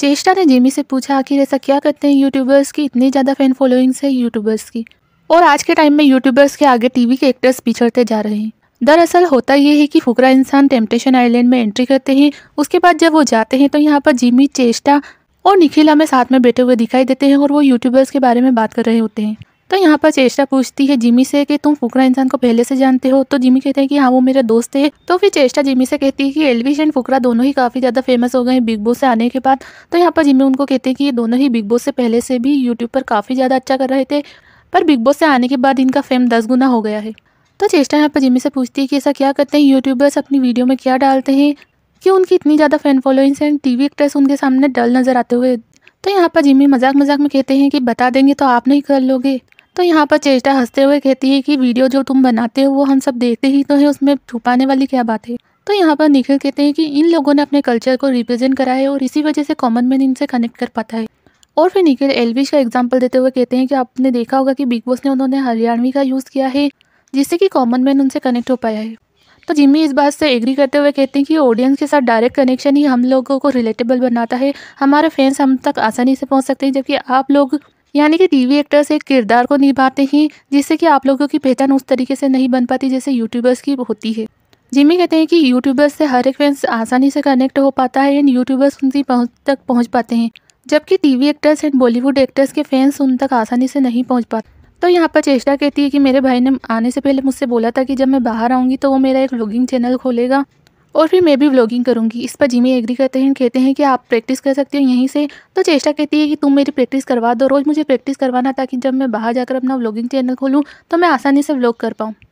चेष्टा ने जिमी से पूछा आखिर ऐसा क्या करते हैं यूट्यूबर्स की इतनी ज़्यादा फैन फॉलोइंग्स है यूट्यूबर्स की और आज के टाइम में यूट्यूबर्स के आगे टीवी के एक्टर्स पिछड़ते जा रहे हैं दरअसल होता यह है कि फुकरा इंसान टेम्पटेशन आइलैंड में एंट्री करते हैं उसके बाद जब वो जाते हैं तो यहाँ पर जिमी चेष्टा और निखिल हमें साथ में बैठे हुए दिखाई देते हैं और वो यूट्यूबर्स के बारे में बात कर रहे होते हैं तो यहाँ पर चेष्टा पूछती है जिमी से कि तुम फुकरा इंसान को पहले से जानते हो तो जिमी कहते हैं कि हाँ वो मेरा दोस्त है तो फिर चेष्टा जिमी से कहती है कि एलविश एंड फुकरा दोनों ही काफ़ी ज़्यादा फेमस हो गए हैं बिग बॉस से आने के बाद तो यहाँ पर जिमी उनको कहते हैं कि ये दोनों ही बिग बॉस से पहले से भी यूट्यूब पर काफ़ी ज़्यादा अच्छा कर रहे थे पर बिग बॉस से आने के बाद इनका फेम दस गुना हो गया है तो चेष्टा यहाँ पर जिमी से पूछती है कि ऐसा क्या करते हैं यूट्यूबर्स अपनी वीडियो में क्या डालते हैं कि उनकी इतनी ज़्यादा fan followings and TV actress उनके सामने डल नज़र आते हुए तो यहाँ पर जिमी मजाक मजाक में कहते हैं कि बता देंगे तो आप नहीं कर लोगे तो यहाँ पर चेष्टा हंसते हुए कहती है कि वीडियो जो तुम बनाते हो वो हम सब देखते ही तो है उसमें छुपाने वाली क्या बात है तो यहाँ पर निखिल कहते हैं कि इन लोगों ने अपने कल्चर को रिप्रेजेंट करा है और इसी वजह से कॉमन मैन इनसे कनेक्ट कर पाता है और फिर निखिल एलविश का एग्जाम्पल देते हुए कहते हैं कि आपने देखा होगा कि बिग बॉस ने उन्होंने हरियाणवी का यूज़ किया है जिससे कि कॉमन मैन उनसे कनेक्ट हो पाया है तो जिम्मी इस बात से एग्री करते हुए कहते हैं कि ऑडियंस के साथ डायरेक्ट कनेक्शन ही हम लोगों को रिलेटेबल बनाता है हमारे फैंस हम तक आसानी से पहुंच सकते हैं जबकि आप लोग यानी कि टीवी एक्टर्स एक किरदार को निभाते हैं जिससे कि आप लोगों की पहचान उस तरीके से नहीं बन पाती जैसे यूट्यूबर्स की होती है जिमी कहते हैं कि यूट्यूबर्स से हर एक फैंस आसानी से कनेक्ट हो पाता है एंड यूट्यूबर्स उनकी पहुँच तक पहुँच पाते हैं जबकि TV actors and Bollywood actors के फैंस उन तक आसानी से नहीं पहुँच पाते तो यहाँ पर चेष्टा कहती है कि मेरे भाई ने आने से पहले मुझसे बोला था कि जब मैं बाहर आऊँगी तो वो मेरा एक व्लॉगिंग चैनल खोलेगा और फिर मैं भी व्लॉगिंग करूँगी इस पर जिमी एग्री करते हैं कहते हैं कि आप प्रैक्टिस कर सकते हो यहीं से तो चेष्टा कहती है कि तुम मेरी प्रैक्टिस करवा दो रोज़ मुझे प्रैक्टिस करवाना ताकि जब मैं बाहर जाकर अपना व्लॉगिंग चैनल खोलूँ तो मैं आसानी से व्लॉग कर पाऊँ